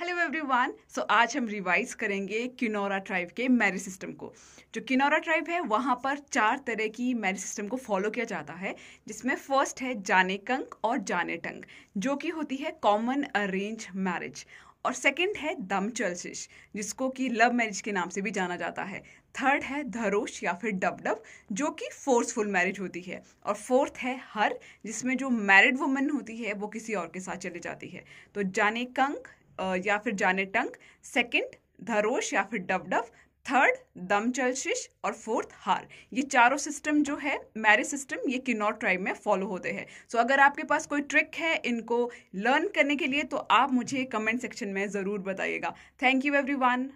hello everyone so आज हम revise करेंगे किनौरा ट्राइब के मैरिज सिस्टम को जो किनौरा ट्राइब है वहाँ पर चार तरह की मैरिज सिस्टम को फॉलो किया जाता है जिसमें फर्स्ट है जाने कंक और जाने टंग जो कि होती है कॉमन अरेंज मैरिज और सेकंड है दम चलशिश जिसको कि लव मैरिज के नाम से भी जाना जाता है थर्ड है धरोश या फिर डब डब जो कि फोर्सफुल मैरिज होती है और फोर्थ है हर जिसमें जो मैरिड वुमेन होती है वो किसी और के साथ चली जाती है तो जाने कंक या फिर जाने टंक सेकंड धरोश या फिर डवडव थर्ड दम चलशिश और फोर्थ हार ये चारों सिस्टम जो है मैरिज सिस्टम ये किन्नौर ट्राइब में फॉलो होते हैं सो so, अगर आपके पास कोई ट्रिक है इनको लर्न करने के लिए तो आप मुझे कमेंट सेक्शन में ज़रूर बताइएगा थैंक यू एवरीवन